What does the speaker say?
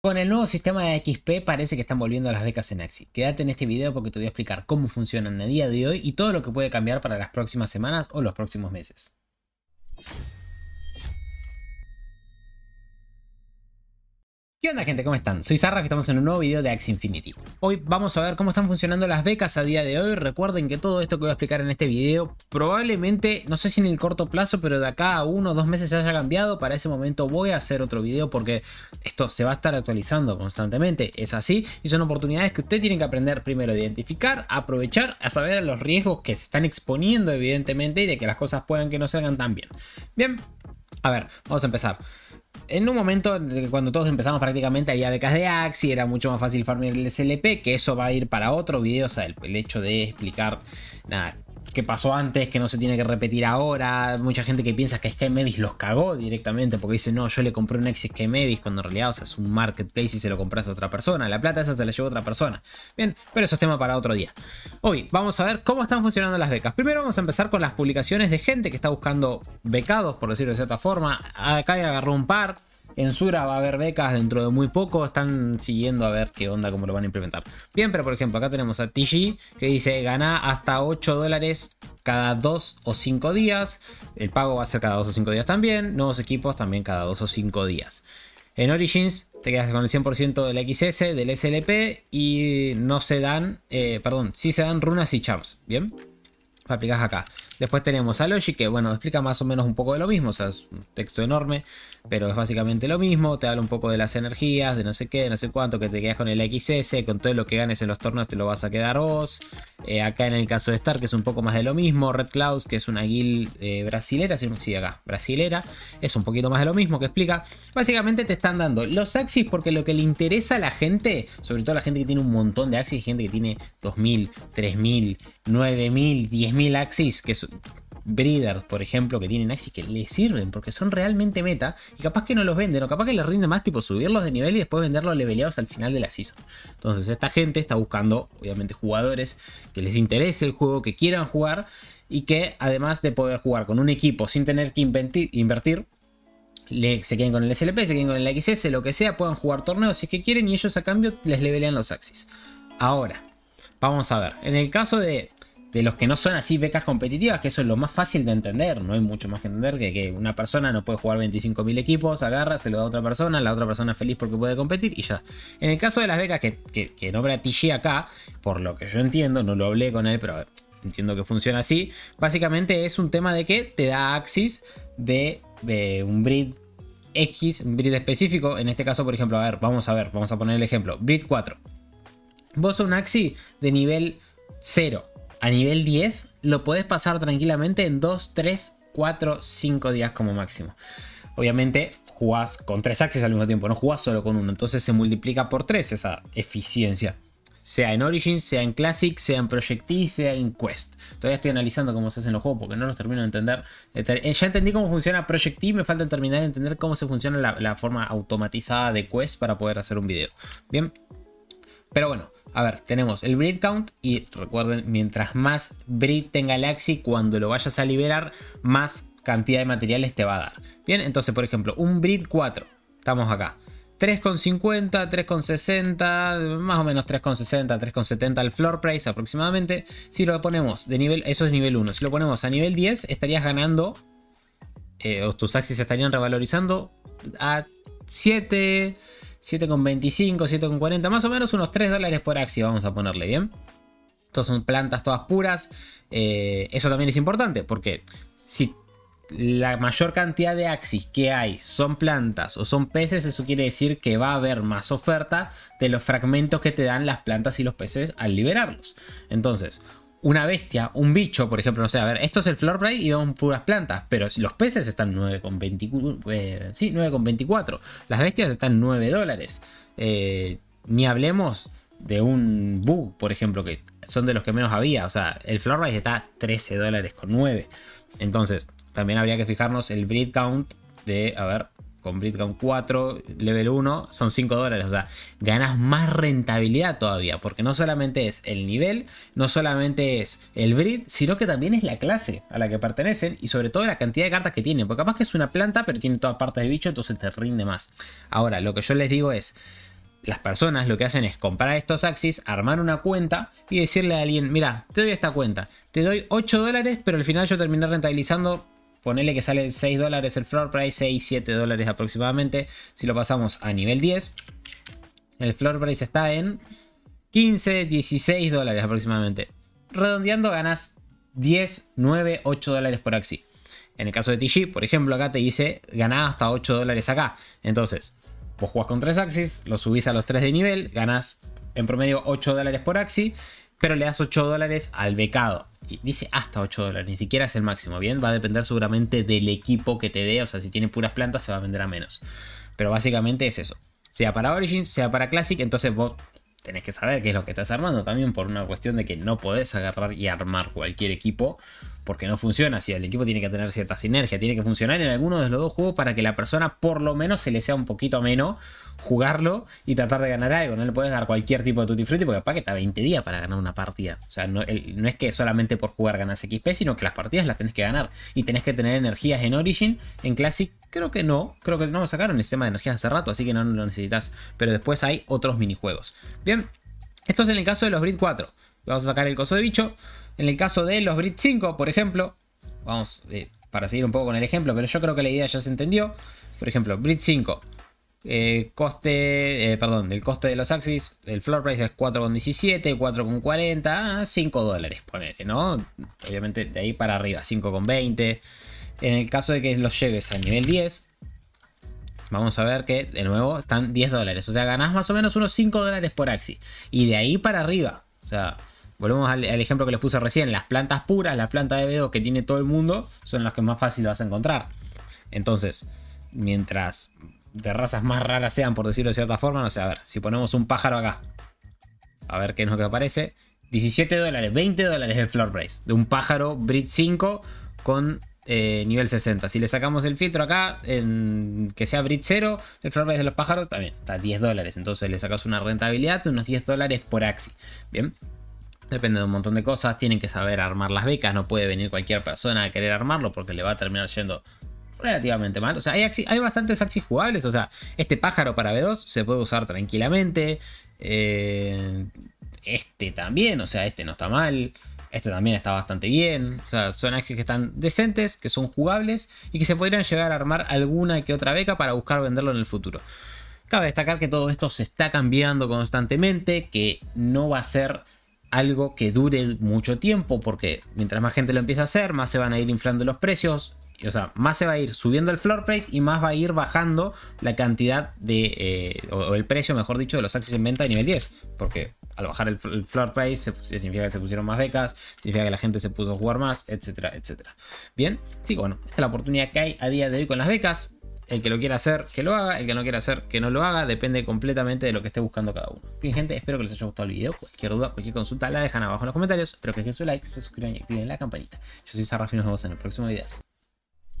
Con el nuevo sistema de XP parece que están volviendo a las becas en Axi. Quédate en este video porque te voy a explicar cómo funcionan a día de hoy y todo lo que puede cambiar para las próximas semanas o los próximos meses. ¿Qué onda gente? ¿Cómo están? Soy Sarra y estamos en un nuevo video de Axe Infinity. Hoy vamos a ver cómo están funcionando las becas a día de hoy. Recuerden que todo esto que voy a explicar en este video probablemente, no sé si en el corto plazo, pero de acá a uno o dos meses ya haya cambiado. Para ese momento voy a hacer otro video porque esto se va a estar actualizando constantemente. Es así y son oportunidades que ustedes tienen que aprender primero a identificar, aprovechar, a saber los riesgos que se están exponiendo evidentemente y de que las cosas puedan que no salgan tan bien. Bien, a ver, vamos a empezar en un momento, cuando todos empezamos prácticamente, había becas de Axi, era mucho más fácil farmear el SLP, que eso va a ir para otro video, o sea, el, el hecho de explicar, nada, que pasó antes, que no se tiene que repetir ahora. Mucha gente que piensa que Sky Mavis los cagó directamente porque dice, no, yo le compré un ex Sky Mavis cuando en realidad, sea, es un marketplace y se lo compras a otra persona. La plata esa se la llevó otra persona. Bien, pero eso es tema para otro día. Hoy vamos a ver cómo están funcionando las becas. Primero vamos a empezar con las publicaciones de gente que está buscando becados, por decirlo de cierta forma. Acá agarró un par. En Sura va a haber becas dentro de muy poco. Están siguiendo a ver qué onda, cómo lo van a implementar. Bien, pero por ejemplo, acá tenemos a TG que dice gana hasta 8 dólares cada 2 o 5 días. El pago va a ser cada 2 o 5 días también. Nuevos equipos también cada 2 o 5 días. En Origins te quedas con el 100% del XS, del SLP y no se dan, eh, perdón, sí se dan runas y charms, ¿bien? Aplicas acá. Después tenemos a Logic, que bueno, explica más o menos un poco de lo mismo, o sea, es un texto enorme, pero es básicamente lo mismo, te habla un poco de las energías, de no sé qué, de no sé cuánto, que te quedas con el XS, con todo lo que ganes en los torneos te lo vas a quedar vos. Eh, acá en el caso de Star, que es un poco más de lo mismo, Red Clouds, que es una guild eh, brasilera, si acá, brasilera, es un poquito más de lo mismo que explica. Básicamente te están dando los axis porque lo que le interesa a la gente, sobre todo a la gente que tiene un montón de axis, gente que tiene 2000, 3000, 9000, 10000 axis, que son breeders, por ejemplo, que tienen axis que les sirven porque son realmente meta y capaz que no los venden o capaz que les rinde más tipo subirlos de nivel y después venderlos leveleados al final de la season. Entonces, esta gente está buscando, obviamente, jugadores que les interese el juego, que quieran jugar y que además de poder jugar con un equipo sin tener que invertir, se queden con el SLP, se queden con el XS, lo que sea, puedan jugar torneos si es que quieren y ellos a cambio les levelean los axis. Ahora, vamos a ver, en el caso de de los que no son así becas competitivas, que eso es lo más fácil de entender, no hay mucho más que entender que, que una persona no puede jugar 25.000 equipos, agarra, se lo da a otra persona, la otra persona feliz porque puede competir y ya. En el caso de las becas que, que, que acá, por lo que yo entiendo, no lo hablé con él, pero entiendo que funciona así, básicamente es un tema de que te da axis de, un breed X, un breed específico, en este caso por ejemplo, a ver, vamos a ver, vamos a poner el ejemplo, breed 4. Vos sos un Axis de nivel 0 a nivel 10, lo podés pasar tranquilamente en 2, 3, 4, 5 días como máximo. Obviamente jugás con 3 axes al mismo tiempo, no jugás solo con uno, entonces se multiplica por 3 esa eficiencia. Sea en Origin, sea en Classic, sea en Project T, e, sea en Quest. Todavía estoy analizando cómo se hacen los juegos porque no los termino de entender. Eh, eh, ya entendí cómo funciona Project T. E, me falta terminar de entender cómo se funciona la forma automatizada de Quest para poder hacer un video. Bien. Pero bueno, a ver, tenemos el breed count y recuerden, mientras más breed tenga el axi, cuando lo vayas a liberar, más cantidad de materiales te va a dar. Bien, entonces por ejemplo, un breed 4, estamos acá. 3,50, 3,60, más o menos 3,60, 3,70 al floor price aproximadamente. Si lo ponemos de nivel, eso es nivel 1, si lo ponemos a nivel 10 estarías ganando, eh, o tus axis estarían revalorizando a 7, 7,25, 7,40, más o menos unos 3 dólares por axi, vamos a ponerle bien. Estos son plantas todas puras. Eh, eso también es importante porque si la mayor cantidad de axis que hay son plantas o son peces, eso quiere decir que va a haber más oferta de los fragmentos que te dan las plantas y los peces al liberarlos. Entonces, una bestia, un bicho, por ejemplo, no sé, a ver, esto es el floorplate y son puras plantas, pero si los peces están 9,24, eh, sí, 9,24, las bestias están 9 dólares. Eh, ni hablemos de un bug, por ejemplo, que son de los que menos había, o sea, el floorplate está 13 dólares con 9. Entonces, también habría que fijarnos el breed count de, a ver, con Bitcoin 4, level 1, son 5 dólares. O sea, ganas más rentabilidad todavía, porque no solamente es el nivel, no solamente es el Brit, sino que también es la clase a la que pertenecen y sobre todo la cantidad de cartas que tienen. Porque capaz que es una planta, pero tiene toda parte de bicho, entonces te rinde más. Ahora, lo que yo les digo es las personas lo que hacen es comprar estos Axis, armar una cuenta y decirle a alguien, mira, te doy esta cuenta, te doy 8 dólares, pero al final yo terminé rentabilizando Ponele que sale 6 dólares el floor price, 6, 7 dólares aproximadamente. Si lo pasamos a nivel 10, el floor price está en 15, 16 dólares aproximadamente. Redondeando ganas 10, 9, 8 dólares por axi. En el caso de TG, por ejemplo, acá te dice ganás hasta 8 dólares acá. Entonces, vos jugás con 3 axis, lo subís a los 3 de nivel, ganás en promedio 8 dólares por axi, pero le das 8 dólares al becado dice hasta 8 dólares, ni siquiera es el máximo, ¿bien? Va a depender seguramente del equipo que te dé, o sea, si tiene puras plantas se va a vender a menos. Pero básicamente es eso. Sea para Origin, sea para Classic, entonces vos tenés que saber qué es lo que estás armando también por una cuestión de que no podés agarrar y armar cualquier equipo porque no funciona. Si el equipo tiene que tener cierta sinergia, tiene que funcionar en alguno de los dos juegos para que la persona por lo menos se le sea un poquito ameno jugarlo y tratar de ganar algo. No le puedes dar cualquier tipo de tutti frutti porque capaz que está 20 días para ganar una partida. O sea, no, no es que solamente por jugar ganas XP, sino que las partidas las tenés que ganar y tenés que tener energías en Origin, en Classic Creo que no, creo que no sacaron el sistema de energías hace rato, así que no, lo necesitas. Pero después hay otros minijuegos. Bien, esto es en el caso de los Brit 4. Vamos a sacar el coso de bicho. En el caso de los Brit 5, por ejemplo, vamos eh, para seguir un poco con el ejemplo, pero yo creo que la idea ya se entendió. Por ejemplo, Brit 5, eh, coste, eh, perdón, el coste de los Axis, el floor price es 4,17, 4,40, 5 dólares, ponele, ¿no? Obviamente de ahí para arriba, 5,20. En el caso de que los lleves al nivel 10, vamos a ver que de nuevo están 10 dólares. O sea, ganás más o menos unos 5 dólares por Axi. Y de ahí para arriba. O sea, volvemos al, ejemplo que les puse recién. Las plantas puras, la planta de 2 que tiene todo el mundo, son las que más fácil vas a encontrar. Entonces, mientras de razas más raras sean, por decirlo de cierta forma, no sé, a ver, si ponemos un pájaro acá. A ver qué es lo que aparece. 17 dólares, 20 dólares el floor price de un pájaro Breed 5 con eh, nivel 60. Si le sacamos el filtro acá, en, que sea bridge 0, el flores de los pájaros también está a 10 dólares. Entonces le sacas una rentabilidad de unos 10 dólares por axi. Bien. Depende de un montón de cosas, tienen que saber armar las becas, no puede venir cualquier persona a querer armarlo porque le va a terminar yendo relativamente mal. O sea, hay, bastantes axis jugables, o sea, este pájaro para B2 se puede usar tranquilamente. Eh, este también, o sea, este no está mal. Este también está bastante bien. O sea, son ejes que están decentes, que son jugables y que se podrían llegar a armar alguna que otra beca para buscar venderlo en el futuro. Cabe destacar que todo esto se está cambiando constantemente, que no va a ser algo que dure mucho tiempo, porque mientras más gente lo empiece a hacer, más se van a ir inflando los precios o sea, más se va a ir subiendo el floor price y más va a ir bajando la cantidad de, eh, o, el precio, mejor dicho, de los axis en venta de nivel 10. Porque al bajar el, floor price significa que se pusieron más becas, significa que la gente se pudo jugar más, etcétera, etcétera. Bien, sí, bueno, esta es la oportunidad que hay a día de hoy con las becas. El que lo quiera hacer, que lo haga. El que no quiera hacer, que no lo haga. Depende completamente de lo que esté buscando cada uno. Bien, gente, espero que les haya gustado el video. Cualquier duda, cualquier consulta, la dejan abajo en los comentarios. Pero que dejen su like, se suscriban y activen la campanita. Yo soy Sarrafi y nos vemos en el próximo video.